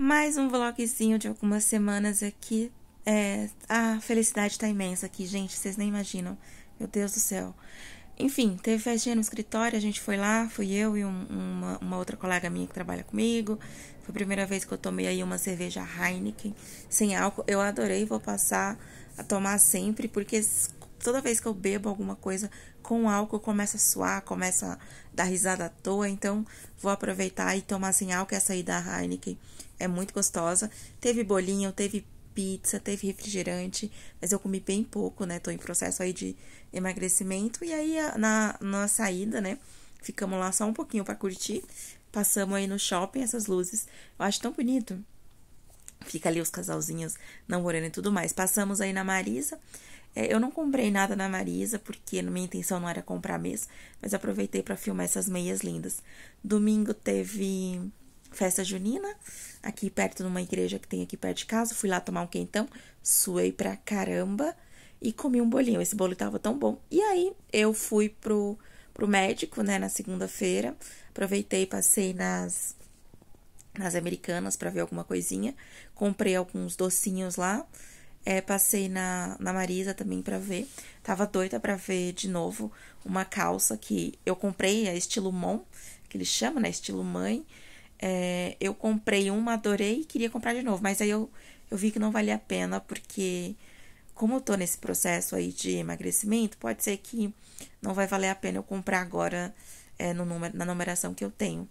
mais um vlogzinho de algumas semanas aqui. É, a felicidade tá imensa aqui, gente, vocês nem imaginam. Meu Deus do céu. Enfim, teve festinha no escritório, a gente foi lá, fui eu e um, uma, uma, outra colega minha que trabalha comigo. Foi a primeira vez que eu tomei aí uma cerveja Heineken sem álcool. Eu adorei, vou passar a tomar sempre, porque toda vez que eu bebo alguma coisa com álcool, começa a suar, começa a dar risada à toa. Então, vou aproveitar e tomar sem álcool essa aí da Heineken. É muito gostosa. Teve bolinho, teve pizza, teve refrigerante, mas eu comi bem pouco, né? Tô em processo aí de emagrecimento. E aí, na, na saída, né? Ficamos lá só um pouquinho para curtir. Passamos aí no shopping essas luzes. Eu acho tão bonito. Fica ali os casalzinhos não e tudo mais. Passamos aí na Marisa. É, eu não comprei nada na Marisa, porque minha intenção não era comprar mesmo, mas aproveitei para filmar essas meias lindas. Domingo teve festa junina, aqui perto de uma igreja que tem aqui perto de casa. Fui lá tomar um quentão, suei pra caramba e comi um bolinho. Esse bolo tava tão bom. E aí eu fui pro, pro médico, né, na segunda-feira. Aproveitei, passei nas nas Americanas para ver alguma coisinha. Comprei alguns docinhos lá. É, passei na, na Marisa também para ver. Tava doida para ver de novo uma calça que eu comprei, a é estilo Mon, que eles chamam, né? Estilo mãe. É, eu comprei uma, adorei e queria comprar de novo. Mas aí eu, eu vi que não valia a pena, porque como eu tô nesse processo aí de emagrecimento, pode ser que não vai valer a pena eu comprar agora é, no número, na numeração que eu tenho.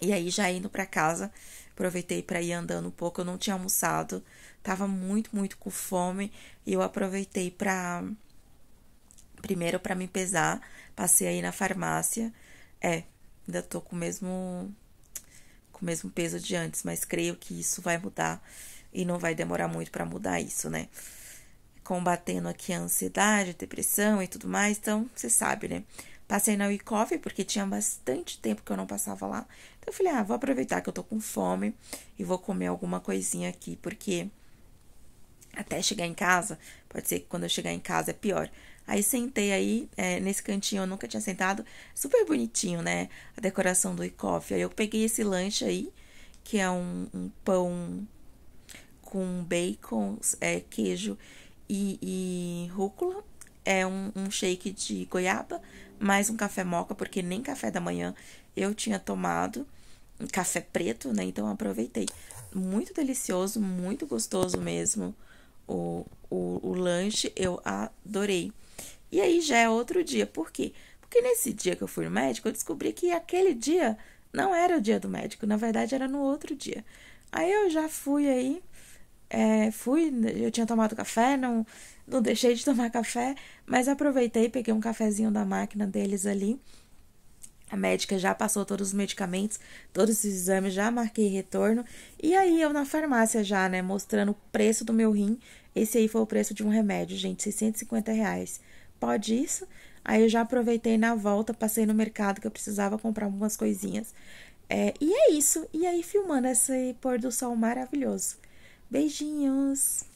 E aí, já indo para casa, aproveitei para ir andando um pouco. Eu não tinha almoçado, tava muito, muito com fome. E eu aproveitei para. Primeiro, para me pesar. Passei aí na farmácia. É, ainda tô com o mesmo. Com o mesmo peso de antes, mas creio que isso vai mudar. E não vai demorar muito para mudar isso, né? Combatendo aqui a ansiedade, a depressão e tudo mais. Então, você sabe, né? Passei na Wicoff porque tinha bastante tempo que eu não passava lá. Então eu falei, ah, vou aproveitar que eu tô com fome e vou comer alguma coisinha aqui, porque até chegar em casa, pode ser que quando eu chegar em casa é pior. Aí sentei aí, é, nesse cantinho eu nunca tinha sentado, super bonitinho, né? A decoração do e-coffee. Aí eu peguei esse lanche aí, que é um, um pão com bacon, é, queijo e, e rúcula. É um, um shake de goiaba, mais um café moca, porque nem café da manhã eu tinha tomado. Café preto, né? Então aproveitei. Muito delicioso, muito gostoso mesmo o, o, o lanche. Eu adorei. E aí já é outro dia. Por quê? Porque nesse dia que eu fui no médico, eu descobri que aquele dia não era o dia do médico, na verdade era no outro dia. Aí eu já fui aí é, fui, eu tinha tomado café, não, não deixei de tomar café, mas aproveitei, peguei um cafezinho da máquina deles ali. A médica já passou todos os medicamentos, todos os exames, já marquei retorno. E aí eu na farmácia já, né, mostrando o preço do meu rim. Esse aí foi o preço de um remédio, gente, 650 reais. Pode isso? Aí eu já aproveitei na volta, passei no mercado que eu precisava comprar algumas coisinhas. É, e é isso. E aí filmando esse pôr do sol maravilhoso. Beijinhos!